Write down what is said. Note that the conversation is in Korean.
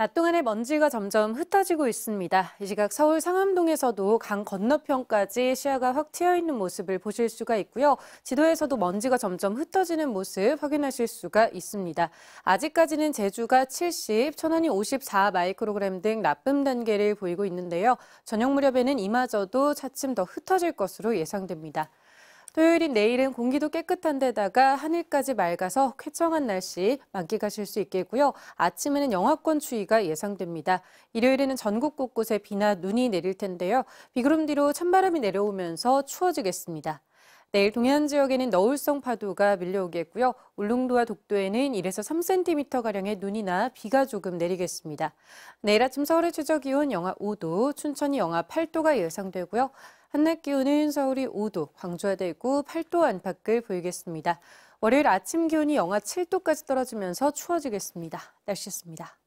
낮 동안에 먼지가 점점 흩어지고 있습니다. 이 시각 서울 상암동에서도 강 건너편까지 시야가 확 트여 있는 모습을 보실 수가 있고요. 지도에서도 먼지가 점점 흩어지는 모습 확인하실 수가 있습니다. 아직까지는 제주가 70, 천안이 54 마이크로그램 등 나쁨 단계를 보이고 있는데요. 저녁 무렵에는 이마저도 차츰 더 흩어질 것으로 예상됩니다. 토요일인 내일은 공기도 깨끗한 데다가 하늘까지 맑아서 쾌청한 날씨 만끽하실 수 있겠고요. 아침에는 영하권 추위가 예상됩니다. 일요일에는 전국 곳곳에 비나 눈이 내릴 텐데요. 비구름 뒤로 찬바람이 내려오면서 추워지겠습니다. 내일 동해안 지역에는 너울성 파도가 밀려오겠고요. 울릉도와 독도에는 1에서 3cm가량의 눈이나 비가 조금 내리겠습니다. 내일 아침 서울의 최저 기온 영하 5도, 춘천이 영하 8도가 예상되고요. 한낮 기온은 서울이 5도, 광주와 대구 8도 안팎을 보이겠습니다. 월요일 아침 기온이 영하 7도까지 떨어지면서 추워지겠습니다. 날씨였습니다.